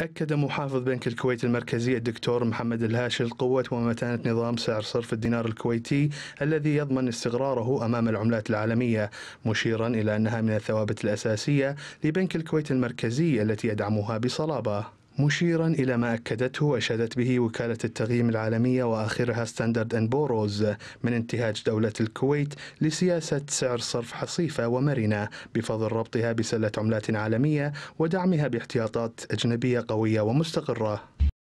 أكد محافظ بنك الكويت المركزي الدكتور محمد الهاشل قوة ومتانة نظام سعر صرف الدينار الكويتي الذي يضمن استقراره أمام العملات العالمية مشيرا إلى أنها من الثوابت الأساسية لبنك الكويت المركزي التي يدعمها بصلابة مشيرا إلى ما أكدته وأشادت به وكالة التقييم العالمية وآخرها ستاندرد أند بوروز من انتهاج دولة الكويت لسياسة سعر صرف حصيفة ومرنة بفضل ربطها بسلة عملات عالمية ودعمها باحتياطات أجنبية قوية ومستقرة